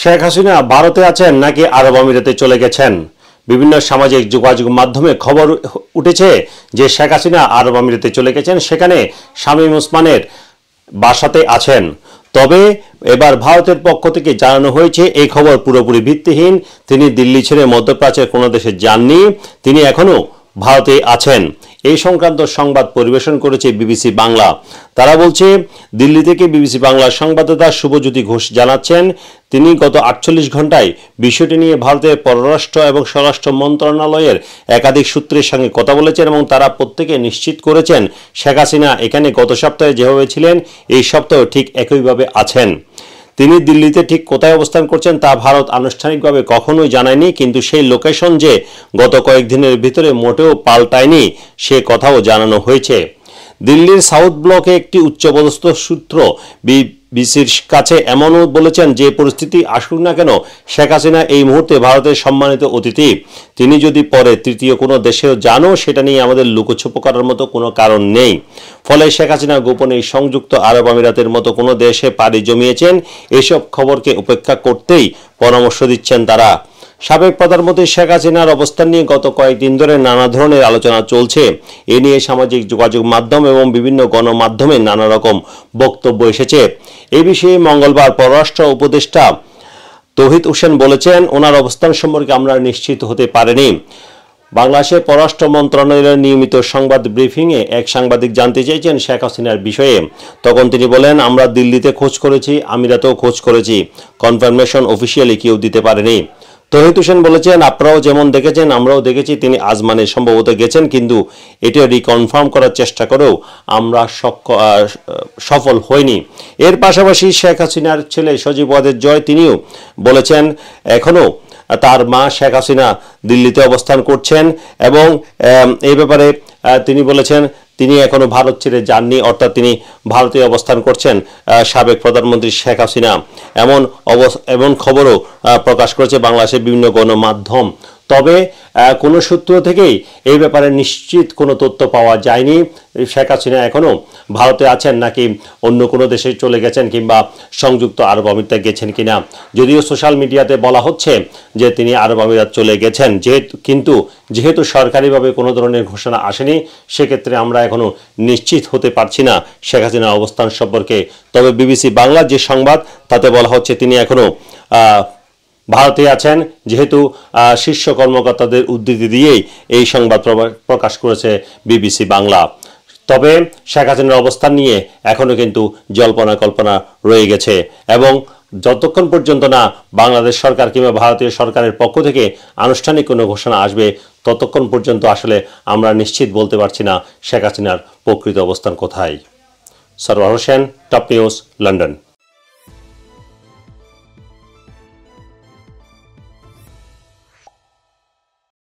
শেখ হাসিনা ভারতে আছেন নাকি আরব আমিরাতে চলে গেছেন বিভিন্ন সামাজিক যোগাযোগ মাধ্যমে খবর উঠেছে যে শেখ হাসিনা আরব আমিরাতে চলে গেছেন সেখানে শামীম ওসমানের বাসাতে আছেন তবে এবার ভারতের পক্ষ থেকে জানানো হয়েছে এই খবর পুরোপুরি ভিত্তিহীন তিনি দিল্লি ছেড়ে মধ্যপ্রাচ্যের কোনো দেশে যাননি তিনি এখনও ভারতে আছেন এই সংক্রান্ত সংবাদ পরিবেশন করেছে বিবিসি বাংলা তারা বলছে দিল্লি থেকে বিবিসি বাংলার সংবাদদাতা শুভজ্যোতি ঘোষ জানাচ্ছেন তিনি গত আটচল্লিশ ঘন্টায় বিষয়টি নিয়ে ভারতের পররাষ্ট্র এবং স্বরাষ্ট্র মন্ত্রণালয়ের একাধিক সূত্রের সঙ্গে কথা বলেছেন এবং তারা প্রত্যেকে নিশ্চিত করেছেন শেখ হাসিনা এখানে গত সপ্তাহে যেভাবে ছিলেন এই সপ্তাহে ঠিক একইভাবে আছেন তিনি দিল্লিতে ঠিক কোথায় অবস্থান করছেন তা ভারত আনুষ্ঠানিকভাবে কখনোই জানায়নি কিন্তু সেই লোকেশন যে গত কয়েকদিনের ভিতরে মোটেও পাল্টায়নি সে কথাও জানানো হয়েছে দিল্লির সাউথ ব্লকে একটি উচ্চপদস্থ সূত্র বিসির কাছে এমনও বলেছেন যে পরিস্থিতি আসুক না কেন শেখ হাসিনা এই মুহূর্তে ভারতের সম্মানিত অতিথি তিনি যদি পরে তৃতীয় কোনো দেশেও জানো সেটা নিয়ে আমাদের লুকোছুপ করার মতো কোনো কারণ নেই ফলে শেখ হাসিনা গোপনে সংযুক্ত আরব আমিরাতের মতো কোনো দেশে পাড়ি জমিয়েছেন এসব খবরকে উপেক্ষা করতেই পরামর্শ দিচ্ছেন তারা সাবেক প্রধানমন্ত্রী শেখ হাসিনার অবস্থান নিয়ে গত কয়েকদিন ধরে নানা ধরনের আলোচনা চলছে এ নিয়ে সামাজিক যোগাযোগ মাধ্যম এবং বিভিন্ন গণমাধ্যমে নানা রকম বক্তব্য এসেছে এ বিষয়ে মঙ্গলবার পররাষ্ট্র উপদেষ্টা তহিদ হোসেন বলেছেন ওনার অবস্থান সম্পর্কে আমরা নিশ্চিত হতে পারেনি বাংলাদেশের পররাষ্ট্র মন্ত্রণালয়ের নিয়মিত সংবাদ ব্রিফিংয়ে এক সাংবাদিক জানতে চেয়েছেন শেখ হাসিনার বিষয়ে তখন তিনি বলেন আমরা দিল্লিতে খোঁজ করেছি আমিরাতেও খোঁজ করেছি কনফার্মেশন অফিসিয়ালি কেউ দিতে পারেনি তহিত হোসেন বলেছেন আপনারাও যেমন দেখেছেন আমরাও দেখেছি তিনি আজমানে সম্ভবত গেছেন কিন্তু এটা রিকনফার্ম করার চেষ্টা করেও আমরা সফল হইনি এর পাশাপাশি শেখ হাসিনার ছেলে সজীব ওয়াদের জয় তিনিও বলেছেন এখনও তার মা শেখ হাসিনা দিল্লিতে অবস্থান করছেন এবং এই ব্যাপারে তিনি বলেছেন তিনি এখনও ভারত ছেড়ে যাননি অর্থাৎ তিনি ভারতে অবস্থান করছেন সাবেক প্রধানমন্ত্রী শেখ হাসিনা এমন এমন খবরও প্রকাশ করেছে বাংলাদেশের বিভিন্ন গণমাধ্যম তবে কোনো সূত্র থেকেই এই ব্যাপারে নিশ্চিত কোনো তথ্য পাওয়া যায়নি শেখ হাসিনা এখনও ভারতে আছেন নাকি অন্য কোনো দেশে চলে গেছেন কিংবা সংযুক্ত আরব আমিরাত গেছেন কিনা যদিও সোশ্যাল মিডিয়াতে বলা হচ্ছে যে তিনি আরব আমিরাত চলে গেছেন যেহেতু কিন্তু যেহেতু সরকারিভাবে কোনো ধরনের ঘোষণা আসেনি সেক্ষেত্রে আমরা এখনও নিশ্চিত হতে পারছি না শেখ হাসিনার অবস্থান সম্পর্কে তবে বিবিসি বাংলার যে সংবাদ তাতে বলা হচ্ছে তিনি এখনও ভারতে আছেন যেহেতু শীর্ষ কর্মকর্তাদের উদ্ধৃতি দিয়েই এই সংবাদ প্রকাশ করেছে বিবিসি বাংলা তবে শেখ হাসিনার অবস্থান নিয়ে এখনও কিন্তু জল্পনা কল্পনা রয়ে গেছে এবং যতক্ষণ পর্যন্ত না বাংলাদেশ সরকার কিংবা ভারতীয় সরকারের পক্ষ থেকে আনুষ্ঠানিক কোনো ঘোষণা আসবে ততক্ষণ পর্যন্ত আসলে আমরা নিশ্চিত বলতে পারছি না শেখ হাসিনার প্রকৃত অবস্থান কোথায় Sarwar Hossain top news London